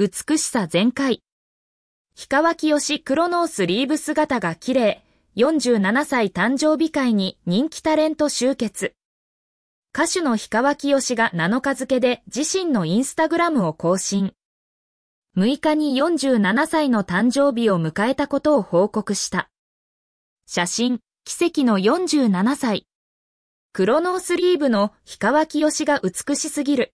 美しさ全開。氷川きよし黒のスリーブ姿が綺麗。47歳誕生日会に人気タレント集結。歌手の氷川きよしが7日付で自身のインスタグラムを更新。6日に47歳の誕生日を迎えたことを報告した。写真、奇跡の47歳。クロノースリーブの氷川きよしが美しすぎる。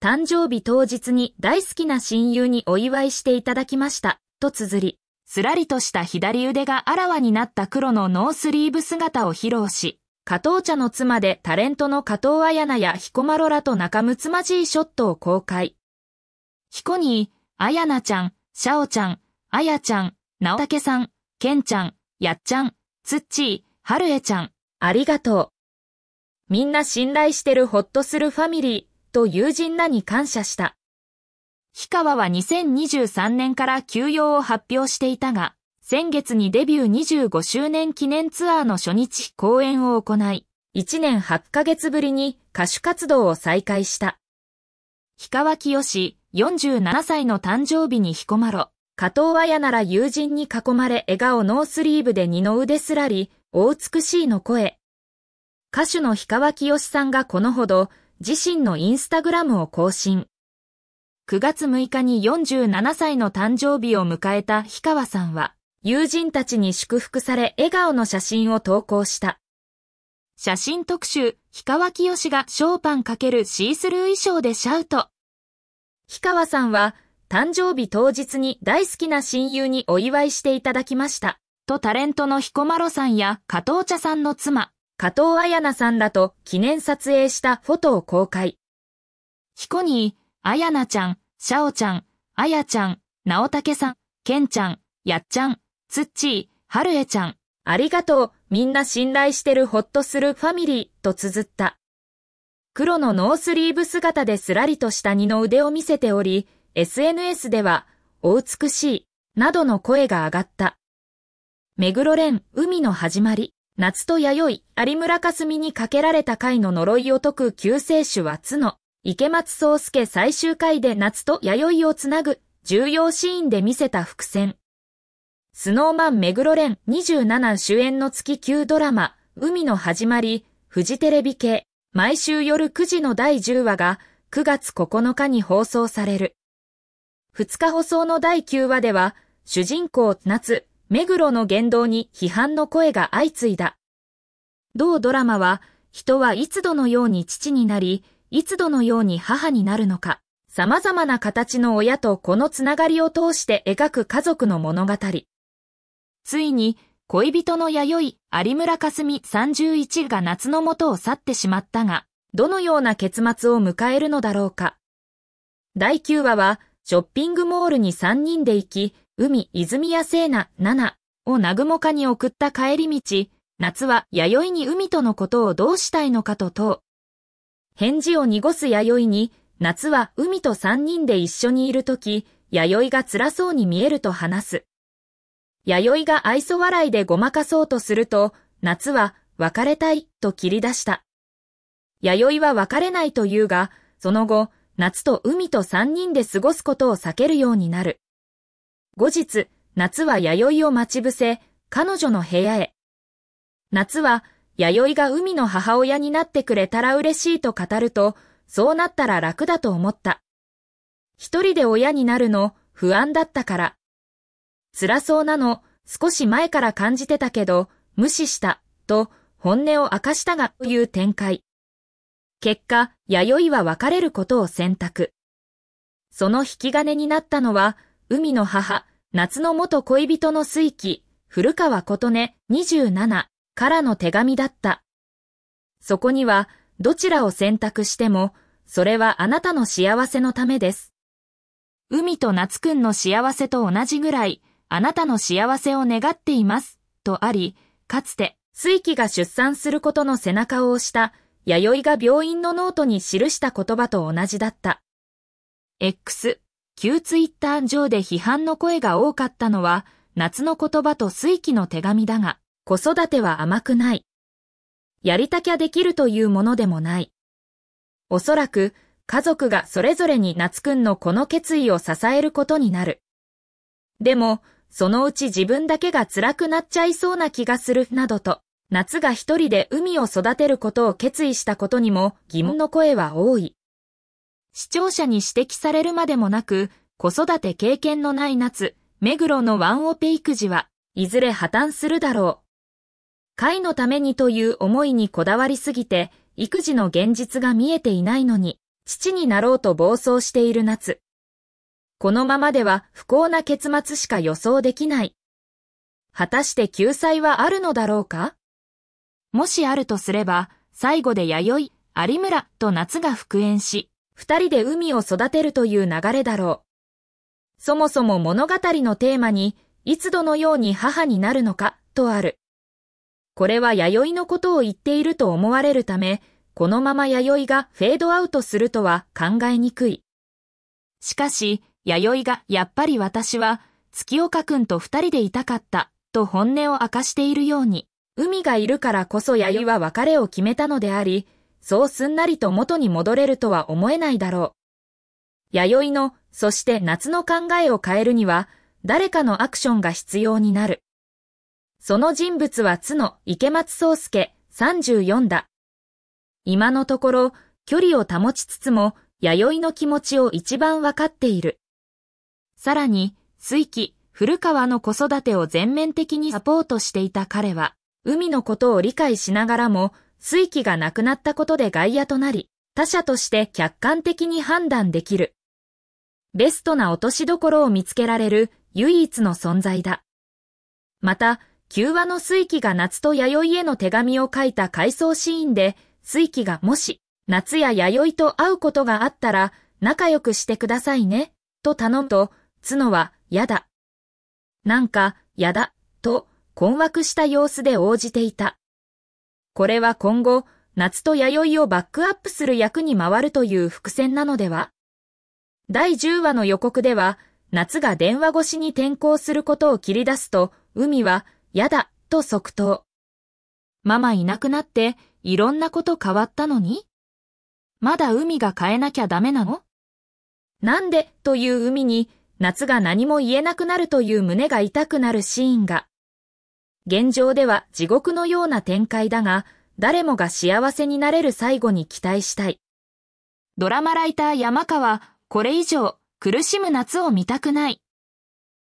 誕生日当日に大好きな親友にお祝いしていただきました、と綴り、すらりとした左腕があらわになった黒のノースリーブ姿を披露し、加藤茶の妻でタレントの加藤綾菜や彦摩呂らと仲睦まじいショットを公開。彦に、綾菜ちゃん、シャオちゃん、あやちゃん、なおたけさん、けんちゃん、やっちゃん、つっちー、はるえちゃん、ありがとう。みんな信頼してるほっとするファミリー。と友人らに感謝した。氷川は2023年から休養を発表していたが、先月にデビュー25周年記念ツアーの初日公演を行い、1年8ヶ月ぶりに歌手活動を再開した。氷川清四し、47歳の誕生日にこまろ、加藤綾なら友人に囲まれ笑顔ノースリーブで二の腕すらり、大美しいの声。歌手の氷川清さんがこのほど、自身のインスタグラムを更新。9月6日に47歳の誕生日を迎えた氷川さんは、友人たちに祝福され笑顔の写真を投稿した。写真特集、氷川清がショーパン×シースルー衣装でシャウト。氷川さんは、誕生日当日に大好きな親友にお祝いしていただきました。とタレントの彦マ呂さんや加藤茶さんの妻、加藤彩菜さんらと記念撮影したフォトを公開。ヒコニー、彩菜ちゃん、シャオちゃん、あやちゃん、ナオタケさん、ケンちゃん、やっちゃん、つっちー、はるえちゃん、ありがとう、みんな信頼してるほっとするファミリーと綴った。黒のノースリーブ姿ですらりとした二の腕を見せており、SNS では、お美しい、などの声が上がった。目黒蓮、海の始まり。夏と弥生、有村霞にかけられた回の呪いを解く救世主は角。池松壮介最終回で夏と弥生をつなぐ重要シーンで見せた伏線。スノーマン目黒蓮27主演の月級ドラマ、海の始まり、フジテレビ系、毎週夜9時の第10話が9月9日に放送される。2日放送の第9話では、主人公夏目黒の言動に批判の声が相次いだ。同ドラマは、人はいつどのように父になり、いつどのように母になるのか、様々な形の親とこのつながりを通して描く家族の物語。ついに、恋人の弥生、有村架純31が夏の元を去ってしまったが、どのような結末を迎えるのだろうか。第9話は、ショッピングモールに3人で行き、海、泉谷聖奈、七を南雲家に送った帰り道、夏は弥生に海とのことをどうしたいのかと問う。返事を濁す弥生に、夏は海と三人で一緒にいるとき、弥生が辛そうに見えると話す。弥生が愛想笑いでごまかそうとすると、夏は別れたいと切り出した。弥生は別れないと言うが、その後、夏と海と三人で過ごすことを避けるようになる。後日、夏は弥生を待ち伏せ、彼女の部屋へ。夏は、弥生が海の母親になってくれたら嬉しいと語ると、そうなったら楽だと思った。一人で親になるの不安だったから。辛そうなの少し前から感じてたけど、無視した、と本音を明かしたが、という展開。結果、弥生は別れることを選択。その引き金になったのは、海の母、夏の元恋人の水記、古川琴音27からの手紙だった。そこには、どちらを選択しても、それはあなたの幸せのためです。海と夏くんの幸せと同じぐらい、あなたの幸せを願っています、とあり、かつて、水木が出産することの背中を押した、弥生が病院のノートに記した言葉と同じだった。X、旧ツイッター上で批判の声が多かったのは、夏の言葉と水気の手紙だが、子育ては甘くない。やりたきゃできるというものでもない。おそらく、家族がそれぞれに夏くんのこの決意を支えることになる。でも、そのうち自分だけが辛くなっちゃいそうな気がする、などと、夏が一人で海を育てることを決意したことにも疑問の声は多い。視聴者に指摘されるまでもなく、子育て経験のない夏、目黒のワンオペ育児は、いずれ破綻するだろう。会のためにという思いにこだわりすぎて、育児の現実が見えていないのに、父になろうと暴走している夏。このままでは不幸な結末しか予想できない。果たして救済はあるのだろうかもしあるとすれば、最後で弥生、有村と夏が復縁し、二人で海を育てるという流れだろう。そもそも物語のテーマに、いつどのように母になるのか、とある。これは弥生のことを言っていると思われるため、このまま弥生がフェードアウトするとは考えにくい。しかし、弥生が、やっぱり私は、月岡くんと二人でいたかった、と本音を明かしているように、海がいるからこそ弥生は別れを決めたのであり、そうすんなりと元に戻れるとは思えないだろう。弥生の、そして夏の考えを変えるには、誰かのアクションが必要になる。その人物は津の池松壮介34だ。今のところ、距離を保ちつつも、弥生の気持ちを一番わかっている。さらに、水気、古川の子育てを全面的にサポートしていた彼は、海のことを理解しながらも、水気がなくなったことで外野となり、他者として客観的に判断できる。ベストな落としどころを見つけられる唯一の存在だ。また、9話の水気が夏と弥生への手紙を書いた回想シーンで、水気がもし、夏や弥生と会うことがあったら、仲良くしてくださいね、と頼むと、角は、やだ。なんか、やだ、と、困惑した様子で応じていた。これは今後、夏と弥生をバックアップする役に回るという伏線なのでは第10話の予告では、夏が電話越しに転校することを切り出すと、海は、やだ、と即答。ママいなくなって、いろんなこと変わったのにまだ海が変えなきゃダメなのなんで、という海に、夏が何も言えなくなるという胸が痛くなるシーンが、現状では地獄のような展開だが、誰もが幸せになれる最後に期待したい。ドラマライター山川、これ以上苦しむ夏を見たくない。